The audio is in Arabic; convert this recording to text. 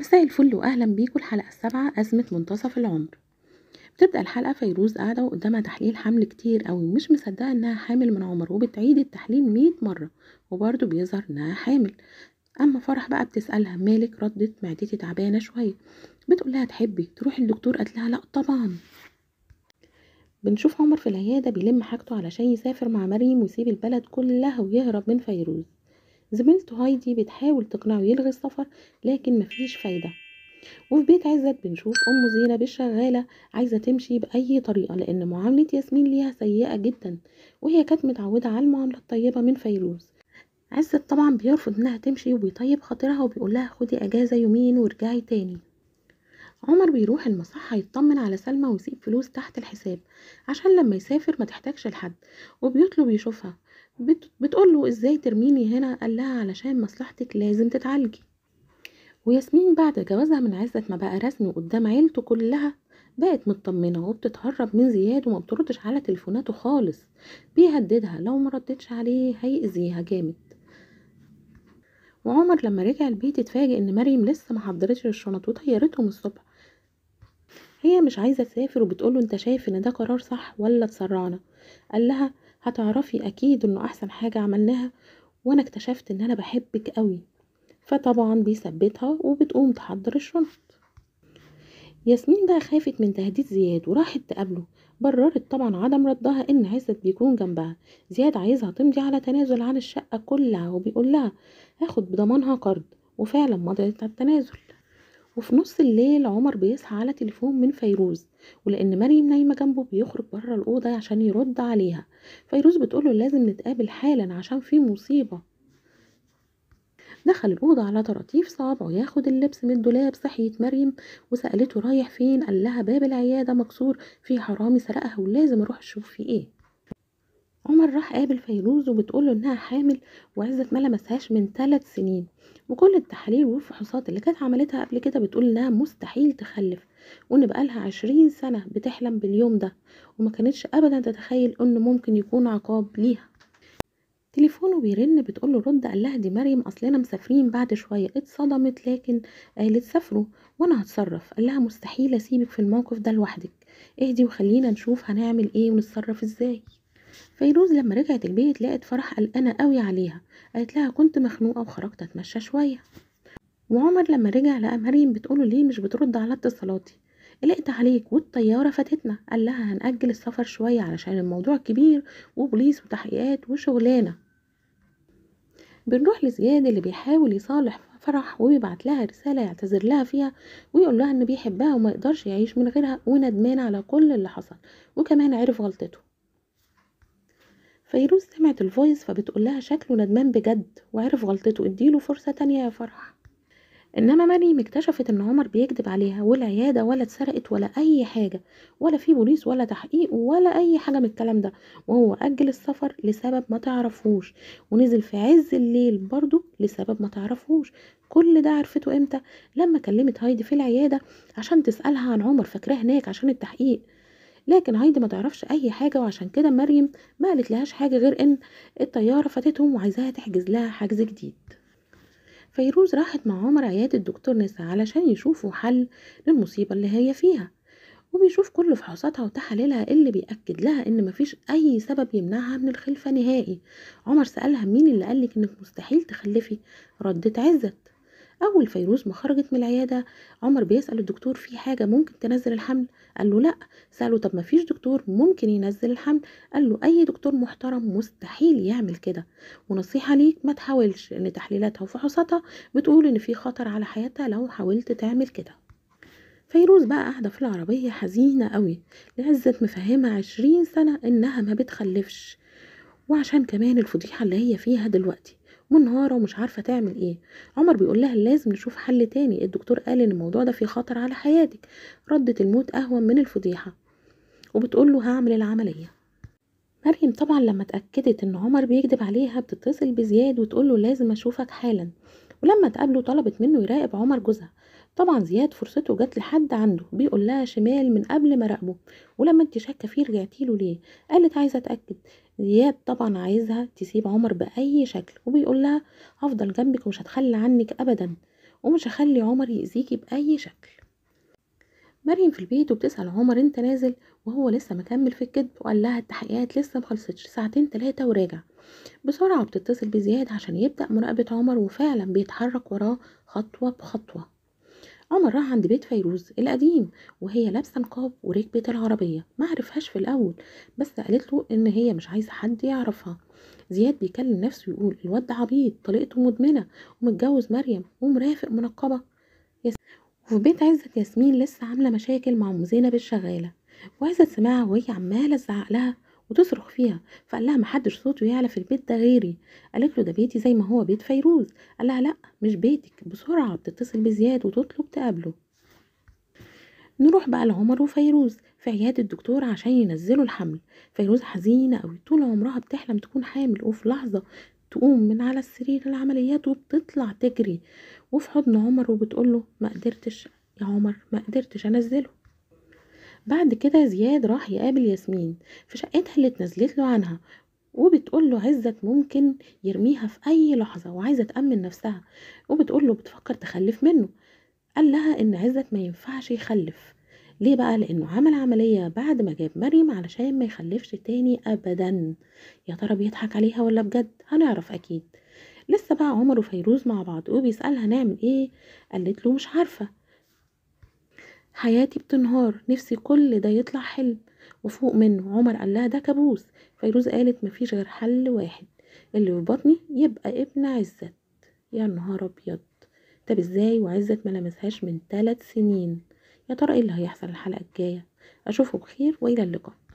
مساء الفل واهلا بيكم الحلقه السابعه ازمه منتصف العمر بتبدا الحلقه فيروز قاعده وقدامها تحليل حمل كتير قوي مش مصدقه انها حامل من عمر وبتعيد التحليل مية مره وبرده بيظهر انها حامل اما فرح بقى بتسالها مالك ردت معدتي تعبانه شويه بتقول لها تحبي تروحي الدكتور قالت لها لا طبعا بنشوف عمر في العيادة بيلم حاجته علشان يسافر مع مريم ويسيب البلد كلها ويهرب من فيروز زميلته هايدي بتحاول تقنعه يلغي السفر لكن مفيش فايدة وفي بيت عزت بنشوف أم زينب الشغالة عايزة تمشي بأي طريقة لأن معاملة ياسمين ليها سيئة جدا وهي كانت متعودة على المعاملة الطيبة من فيروز عزت طبعا بيرفض انها تمشي وبيطيب خاطرها وبيقول لها خدي اجازه يومين وارجعي تاني عمر بيروح المصحة يطمن على سلمى ويسيب فلوس تحت الحساب عشان لما يسافر ما تحتاجش لحد وبيطلب يشوفها بت... بتقول له ازاي ترميني هنا قال لها علشان مصلحتك لازم تتعالجي وياسمين بعد جوازها من عزت ما بقى رسمي قدام عيلته كلها بقت مطمنة وبتتهرب من زياد وما بتردش على تليفوناته خالص بيهددها لو ما ردتش عليه هيأذيها جامد وعمر لما رجع البيت اتفاجئ ان مريم لسه ما حضرتش الشنط وطيرتهم الصبح هي مش عايزة تسافر وبتقوله انت شايف ان ده قرار صح ولا تسرعنا قال لها هتعرفي اكيد انه احسن حاجه عملناها وانا اكتشفت ان انا بحبك قوي فطبعا بيثبتها وبتقوم تحضر الشنط ياسمين بقى خافت من تهديد زياد وراحت تقابله بررت طبعا عدم ردها ان عزت بيكون جنبها زياد عايزها تمضي على تنازل عن الشقه كلها وبيقول لها هاخد بضمانها قرض وفعلا مضيت على التنازل وفي نص الليل عمر بيصحى على تليفون من فيروز ولأن مريم نايمة جنبه بيخرج بره الأوضة عشان يرد عليها فيروز بتقوله لازم نتقابل حالا عشان في مصيبة دخل الأوضة على طراطيف صابعه ياخد اللبس من الدولاب صحيت مريم وسألته رايح فين قال لها باب العيادة مكسور في حرامي سرقها ولازم أروح أشوف في إيه عمر راح قابل فيروز وبتقوله انها حامل وعزت ما لمسهاش من ثلاث سنين وكل التحاليل والفحوصات اللي كانت عملتها قبل كده بتقول انها مستحيل تخلف وان بقالها عشرين سنة بتحلم باليوم ده وما كانتش ابدا تتخيل انه ممكن يكون عقاب ليها تليفونه بيرن بتقوله رد قال لها دي مريم اصلنا مسافرين بعد شويه اتصدمت لكن قالت سافروا وانا هتصرف قال لها مستحيل اسيبك في الموقف ده لوحدك اهدي وخلينا نشوف هنعمل ايه ونتصرف ازاي فيروز لما رجعت البيت لقت فرح قلقانة قوي عليها قالت لها كنت مخنوقة وخرجت أتمشى شوية وعمر لما رجع لقى مريم بتقوله ليه مش بترد على اتصالاتي قلقت عليك والطيارة فاتتنا قال لها هنأجل السفر شوية علشان الموضوع كبير وبوليس وتحقيقات وشغلانة بنروح لزياد اللي بيحاول يصالح فرح وبيبعت لها رسالة يعتذر لها فيها ويقول لها إنه بيحبها وما يقدرش يعيش من غيرها وندمان على كل اللي حصل وكمان عرف غلطته فيروز سمعت الفويس فبتقول لها شكله ندمان بجد وعرف غلطته اديله فرصة تانية يا فرح انما مريم اكتشفت ان عمر بيكذب عليها والعيادة ولا اتسرقت ولا اي حاجة ولا في بوليس ولا تحقيق ولا اي حاجة من الكلام ده وهو اجل السفر لسبب ما تعرفوش ونزل في عز الليل برضه لسبب ما تعرفوش كل ده عرفته امتى لما كلمت هايدي في العيادة عشان تسألها عن عمر فاكراه هناك عشان التحقيق لكن هايدي ما تعرفش اي حاجه وعشان كده مريم ما قالت لهاش حاجه غير ان الطياره فاتتهم وعايزاها تحجز لها حجز جديد فيروز راحت مع عمر عيادة الدكتور نسا علشان يشوفوا حل للمصيبة اللي هي فيها وبيشوف كل فحوصاتها وتحاليلها اللي بيأكد لها إن مفيش أي سبب يمنعها من الخلفة نهائي عمر سألها مين اللي قالك إنك مستحيل تخلفي ردت عزت اول فيروز ما خرجت من العياده عمر بيسال الدكتور في حاجه ممكن تنزل الحمل قال له لا ساله طب ما فيش دكتور ممكن ينزل الحمل قال له اي دكتور محترم مستحيل يعمل كده ونصيحه ليك ما تحاولش ان تحليلاتها وفحوصاتها بتقول ان في خطر على حياتها لو حاولت تعمل كده فيروز بقى قاعدة في العربية حزينة قوي لعزة مفهمة عشرين سنة إنها ما بتخلفش وعشان كمان الفضيحة اللي هي فيها دلوقتي منهارة ومش عارفة تعمل ايه عمر بيقول لها لازم نشوف حل تاني الدكتور قال ان الموضوع ده فيه خطر على حياتك ردت الموت اهون من الفضيحة وبتقول له هعمل العملية مريم طبعا لما اتأكدت ان عمر بيكذب عليها بتتصل بزياد وتقول له لازم اشوفك حالا ولما تقابله طلبت منه يراقب عمر جوزها طبعا زياد فرصته جت لحد عنده بيقول لها شمال من قبل ما راقبه ولما انت شاكه فيه رجعتي له ليه قالت عايزه اتاكد زياد طبعا عايزها تسيب عمر باي شكل وبيقول لها هفضل جنبك ومش هتخلى عنك ابدا ومش هخلي عمر يأذيكي باي شكل مريم في البيت وبتسأل عمر انت نازل وهو لسه مكمل في الكذب وقال لها التحقيقات لسه مخلصتش ساعتين تلاتة وراجع بسرعة بتتصل بزياد عشان يبدأ مراقبة عمر وفعلا بيتحرك وراه خطوة بخطوة عمر راح عند بيت فيروز القديم وهي لابسه نقاب وركبت العربيه ما عرفهاش في الاول بس قالت له ان هي مش عايزه حد يعرفها زياد بيكلم نفسه يقول الواد عبيط طليقته مدمنه ومتجوز مريم ومرافق منقبه وفي بيت عزة ياسمين لسه عاملة مشاكل مع أم زينب الشغالة وعزة سمعها وهي عمالة تزعق لها وتصرخ فيها فقال لها محدش صوته يعلى في البيت ده غيري قالت له ده بيتي زي ما هو بيت فيروز قال لها لا مش بيتك بسرعه بتتصل بزياد وتطلب تقابله نروح بقى لعمر وفيروز في عيادة الدكتور عشان ينزلوا الحمل فيروز حزينة أوي طول عمرها بتحلم تكون حامل وفي لحظة تقوم من على السرير العمليات وبتطلع تجري وفي حضن عمر وبتقوله ما قدرتش يا عمر ما قدرتش انزله بعد كده زياد راح يقابل ياسمين في شقتها اللي اتنزلت له عنها وبتقول له عزت ممكن يرميها في أي لحظة وعايزة تأمن نفسها وبتقول له بتفكر تخلف منه قال لها إن عزت ما ينفعش يخلف ليه بقى لأنه عمل عملية بعد ما جاب مريم علشان ما يخلفش تاني أبدا يا ترى بيضحك عليها ولا بجد هنعرف أكيد لسه بقى عمر وفيروز مع بعض وبيسألها نعمل ايه قالت له مش عارفة حياتي بتنهار نفسي كل ده يطلع حلم وفوق منه عمر قال لها ده كابوس فيروز قالت مفيش غير حل واحد اللي في بطني يبقى ابن عزت يا نهار ابيض طب ازاي وعزت ما لمسهاش من ثلاث سنين يا ترى ايه اللي هيحصل الحلقه الجايه اشوفه بخير والى اللقاء